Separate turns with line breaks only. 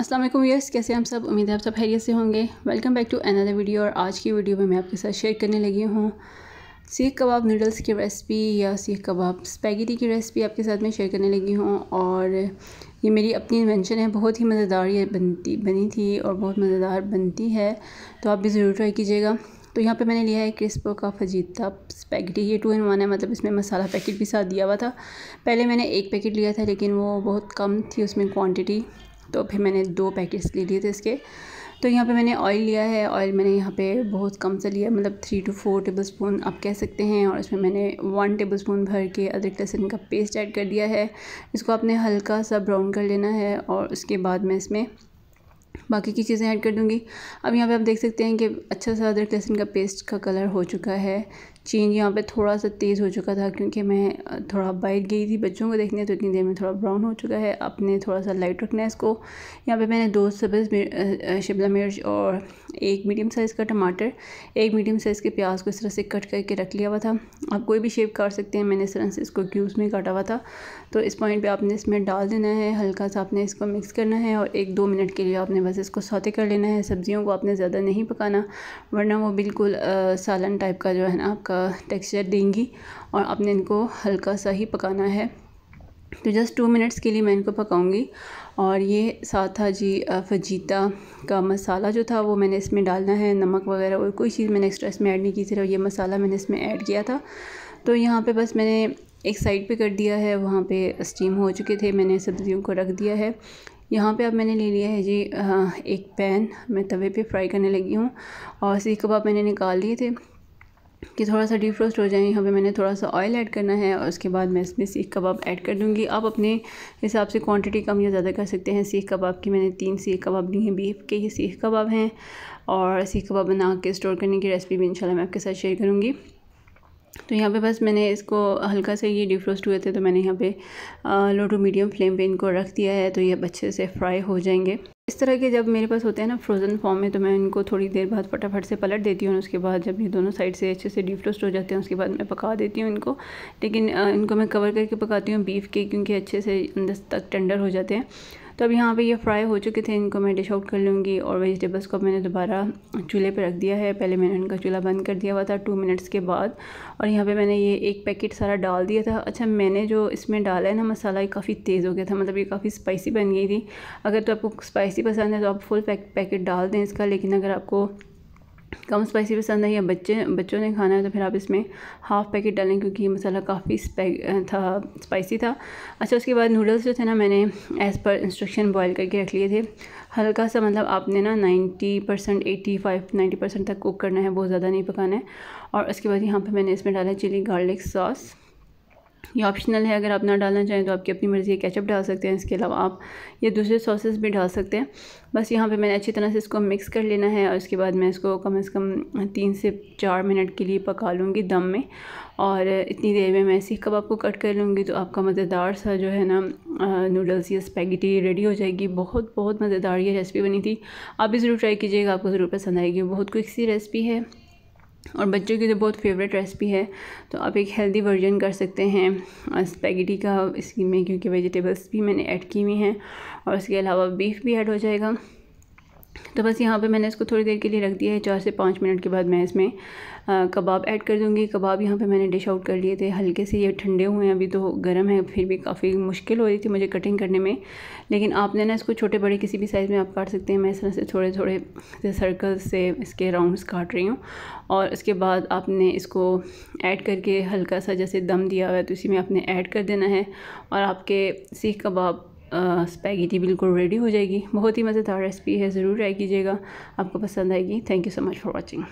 Aslam yes कैसे हम सब उम्मीद है आप सब खैरियत से होंगे welcome back to another video और आज की वीडियो में मैं आपके साथ शेयर करने लगी हूँ सीख कबाब नूडल्स की रेसिपी या सीख कबाब स्पैगेटी की रेसिपी आपके साथ मैं शेयर करने लगी हूँ और ये मेरी अपनी इन्वेंशन है बहुत ही मज़ेदार ये बनती बनी थी और बहुत मज़ेदार बनती है तो आप भी ज़रूर ट्राई कीजिएगा तो यहाँ पे मैंने लिया है क्रिस्पो का फजीता स्पैगेटी ये टू इन वन है मतलब इसमें मसाला पैकेट भी साथ दिया हुआ था पहले मैंने एक पैकेट लिया था लेकिन वो बहुत कम थी उसमें क्वांटिटी तो फिर मैंने दो पैकेट्स ले लिए थे इसके तो यहाँ पे मैंने ऑयल लिया है ऑयल मैंने यहाँ पे बहुत कम से लिया मतलब three two four tablespoon आप कह सकते हैं और इसमें मैंने वन टेबल स्पून भर के अदरक लहसुन का पेस्ट ऐड कर दिया है इसको आपने हल्का सा ब्राउन कर लेना है और उसके बाद मैं इसमें बाकी की चीज़ें ऐड कर दूँगी अब यहाँ पे आप देख सकते हैं कि अच्छा सा अदरक लहसुन का पेस्ट का कलर हो चुका है चेंज यहाँ पे थोड़ा सा तेज़ हो चुका था क्योंकि मैं थोड़ा बैठ गई थी बच्चों को देखने तो इतनी देर में थोड़ा ब्राउन हो चुका है अपने थोड़ा सा लाइट रखना है इसको यहाँ पे मैंने दो सब्ज़ शिमला मिर्च और एक मीडियम साइज़ का टमाटर एक मीडियम साइज़ के प्याज को इस तरह से कट करके रख लिया हुआ था आप कोई भी शेप काट सकते हैं मैंने इस तरह से इसको क्यूज़ में काटा हुआ था तो इस पॉइंट पर आपने इसमें डाल देना है हल्का सा आपने इसको मिक्स करना है और एक दो मिनट के लिए आपने बस इसको सौते कर लेना है सब्ज़ियों को आपने ज़्यादा नहीं पकाना वरना वो बिल्कुल सालन टाइप का जो है ना आपका टेक्सचर देंगी और आपने इनको हल्का सा ही पकाना है तो जस्ट टू मिनट्स के लिए मैं इनको पकाऊंगी और ये साथ था जी फजीता का मसाला जो था वो मैंने इसमें डालना है नमक वगैरह और कोई चीज़ मैंने एक्स्ट्रा इसमें ऐड नहीं की सिर्फ ये मसाला मैंने इसमें ऐड किया था तो यहाँ पे बस मैंने एक साइड पे कर दिया है वहाँ पे स्टीम हो चुके थे मैंने सब्ज़ियों को रख दिया है यहाँ पे अब मैंने ले लिया है जी एक पैन मैं तवे पे फ्राई करने लगी हूँ और सीख कबाब मैंने निकाल लिए थे कि थोड़ा सा डीप रोस्ट हो जाए यहाँ पे मैंने थोड़ा सा ऑयल ऐड करना है और उसके बाद मैं इसमें सीख कबाब ऐड कर दूँगी आप अपने हिसाब से क्वांटिटी कम या ज़्यादा कर सकते हैं सीख कबाब की मैंने तीन सीख कबाब ली हैं बीफ के ये सीख कबाब हैं और सीख कबाब बना के स्टोर करने की रेसिपी भी इंशाल्लाह मैं आपके साथ शेयर करूँगी तो यहाँ पे बस मैंने इसको हल्का से ये डिफ्रोस्ट हुए थे तो मैंने यहाँ पे लो टू मीडियम फ्लेम पे इनको रख दिया है तो ये अच्छे से फ्राई हो जाएंगे इस तरह के जब मेरे पास होते हैं ना फ्रोज़न फॉर्म में तो मैं इनको थोड़ी देर बाद फटाफट से पलट देती हूँ उसके बाद जब ये दोनों साइड से अच्छे से रोस्ट हो जाते हैं उसके बाद मैं पका देती हूँ इनको लेकिन इनको मैं कवर करके पकाती हूँ बीफ के क्योंकि अच्छे से अंदर तक टेंडर हो जाते हैं तो अब यहाँ पे ये फ्राई हो चुके थे इनको मैं डिश आउट कर लूँगी और वेजिटेबल्स को मैंने दोबारा चूल्हे पे रख दिया है पहले मैंने इनका चूल्हा बंद कर दिया हुआ था टू मिनट्स के बाद और यहाँ पे मैंने ये एक पैकेट सारा डाल दिया था अच्छा मैंने जो इसमें डाला है ना मसाला ये काफ़ी तेज़ हो गया था मतलब ये काफ़ी स्पाइसी बन गई थी अगर तो आपको स्पाइसी पसंद है तो आप फुल पैकेट डाल दें इसका लेकिन अगर आपको कम स्पाइसी पसंद है या बच्चे बच्चों ने खाना है तो फिर आप इसमें हाफ़ पैकेट डालें क्योंकि ये मसाला काफ़ी था स्पाइसी था अच्छा उसके बाद नूडल्स जो थे ना मैंने एज़ पर इंस्ट्रक्शन बॉईल करके रख लिए थे हल्का सा मतलब आपने ना 90 percent eighty five ninety percent तक कुक करना है बहुत ज़्यादा नहीं पकाना है और उसके बाद यहाँ पर मैंने इसमें डाला चिली गार्लिक सॉस ये ऑप्शनल है अगर आप ना डालना चाहें तो आपकी अपनी मर्ज़ी कैचअप डाल सकते हैं इसके अलावा आप ये दूसरे सॉसेस भी डाल सकते हैं बस यहाँ पे मैंने अच्छी तरह से इसको मिक्स कर लेना है और उसके बाद मैं इसको कम से कम तीन से चार मिनट के लिए पका लूँगी दम में और इतनी देर में मैं सीख कबाब को कट कर लूँगी तो आपका मज़ेदार सा जो है ना नूडल्स या स्पैगेटी रेडी हो जाएगी बहुत बहुत मज़ेदार ये रेसिपी बनी थी आप भी ज़रूर ट्राई कीजिएगा आपको ज़रूर पसंद आएगी बहुत क्विक सी रेसिपी है और बच्चों की तो बहुत फेवरेट रेसिपी है तो आप एक हेल्दी वर्जन कर सकते हैं स्पैगेटी का में क्योंकि वेजिटेबल्स भी मैंने ऐड की हुई हैं और इसके अलावा बीफ भी ऐड हो जाएगा तो बस यहाँ पे मैंने इसको थोड़ी देर के लिए रख दिया है चार से पाँच मिनट के बाद मैं इसमें कबाब ऐड कर दूँगी कबाब यहाँ पे मैंने डिश आउट कर लिए थे हल्के से ये ठंडे हुए हैं अभी तो गर्म है फिर भी काफ़ी मुश्किल हो रही थी मुझे कटिंग करने में लेकिन आपने ना इसको छोटे बड़े किसी भी साइज़ में आप काट सकते हैं मैं इस तरह से थोड़े थोड़े से सर्कल से इसके राउंड्स काट रही हूँ और उसके बाद आपने इसको ऐड करके हल्का सा जैसे दम दिया हुआ है तो इसी में आपने ऐड कर देना है और आपके सीख कबाब स्पैगेटी बिल्कुल रेडी हो जाएगी बहुत ही मज़ेदार रेसिपी है ज़रूर ट्राई कीजिएगा आपको पसंद आएगी thank you so much for watching